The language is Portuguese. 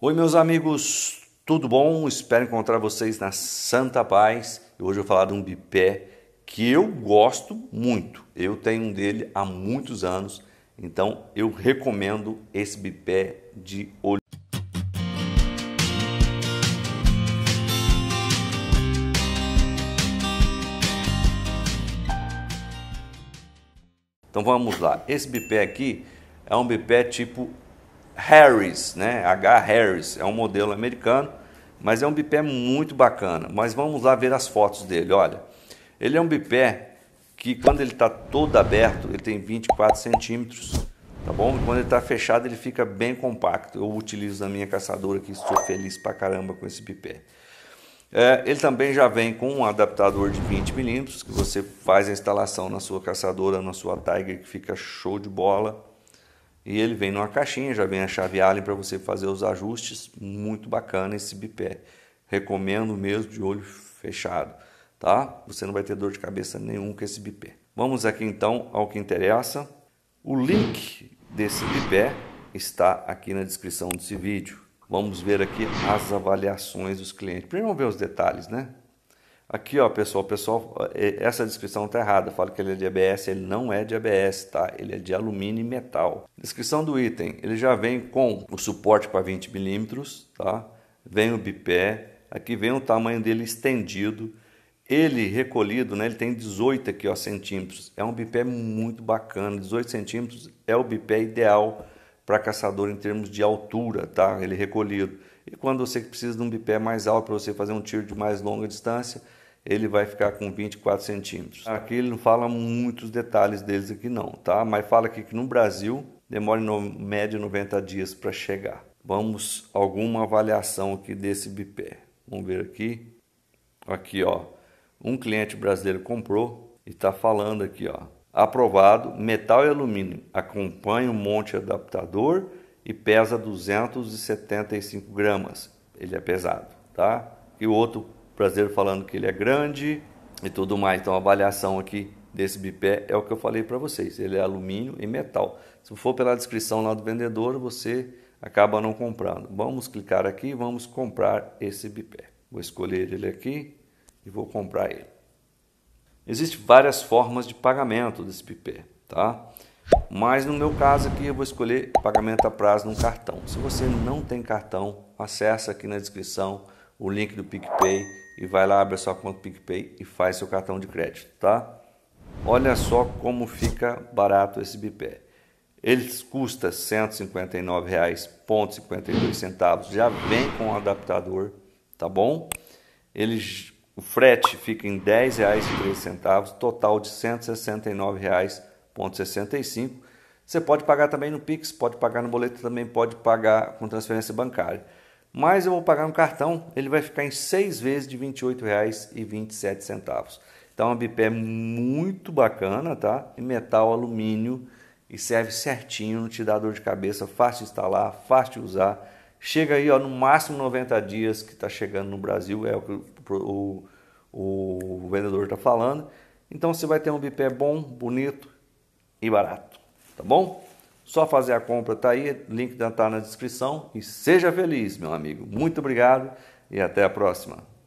Oi, meus amigos, tudo bom? Espero encontrar vocês na Santa Paz. Hoje eu vou falar de um bipé que eu gosto muito. Eu tenho um dele há muitos anos, então eu recomendo esse bipé de olho. Então vamos lá. Esse bipé aqui é um bipé tipo Harris, né? H. Harris, é um modelo americano, mas é um bipé muito bacana. Mas vamos lá ver as fotos dele, olha. Ele é um bipé que quando ele está todo aberto, ele tem 24 centímetros, tá bom? E quando ele está fechado, ele fica bem compacto. Eu utilizo na minha caçadora que estou feliz pra caramba com esse bipé. É, ele também já vem com um adaptador de 20 milímetros que você faz a instalação na sua caçadora, na sua Tiger, que fica show de bola. E ele vem numa caixinha, já vem a chave Allen para você fazer os ajustes. Muito bacana esse bipé. Recomendo mesmo de olho fechado, tá? Você não vai ter dor de cabeça nenhum com esse bipé. Vamos aqui então ao que interessa. O link desse bipé está aqui na descrição desse vídeo. Vamos ver aqui as avaliações dos clientes. Primeiro vamos ver os detalhes, né? Aqui, ó, pessoal, pessoal, é, essa descrição está errada. Fala que ele é de ABS, ele não é de ABS, tá? Ele é de alumínio e metal. Descrição do item. Ele já vem com o suporte para 20 milímetros, tá? Vem o bipé. Aqui vem o tamanho dele estendido. Ele recolhido, né? Ele tem 18 aqui, ó, centímetros. É um bipé muito bacana. 18 centímetros é o bipé ideal para caçador em termos de altura, tá? Ele é recolhido. E quando você precisa de um bipé mais alto para você fazer um tiro de mais longa distância, ele vai ficar com 24 centímetros. Aqui ele não fala muitos detalhes deles aqui não, tá? Mas fala aqui que no Brasil demora em média 90 dias para chegar. Vamos alguma avaliação aqui desse bipé. Vamos ver aqui. Aqui, ó. Um cliente brasileiro comprou e está falando aqui, ó aprovado, metal e alumínio. Acompanha o monte adaptador e pesa 275 gramas. Ele é pesado, tá? E o outro prazer falando que ele é grande e tudo mais. Então, a avaliação aqui desse bipé é o que eu falei para vocês. Ele é alumínio e metal. Se for pela descrição lá do vendedor, você acaba não comprando. Vamos clicar aqui, vamos comprar esse bipé. Vou escolher ele aqui e vou comprar ele. Existem várias formas de pagamento desse PIPE, tá? Mas no meu caso aqui eu vou escolher pagamento a prazo num cartão. Se você não tem cartão, acessa aqui na descrição o link do PicPay e vai lá, abre a sua conta PicPay e faz seu cartão de crédito, tá? Olha só como fica barato esse BP. Ele custa R$ 159,52, já vem com o adaptador, tá bom? Ele o frete fica em R$ 10,03, total de R$ 169,65. Você pode pagar também no Pix, pode pagar no boleto, também pode pagar com transferência bancária. Mas eu vou pagar no cartão, ele vai ficar em seis vezes de R$ 28,27. Então, é um bipé muito bacana, tá? Em metal, alumínio e serve certinho, não te dá dor de cabeça, fácil de instalar, fácil de usar chega aí ó, no máximo 90 dias que está chegando no Brasil, é o que o, o, o vendedor está falando. Então você vai ter um bipé bom, bonito e barato, tá bom? Só fazer a compra tá aí, link está tá na descrição e seja feliz, meu amigo. Muito obrigado e até a próxima.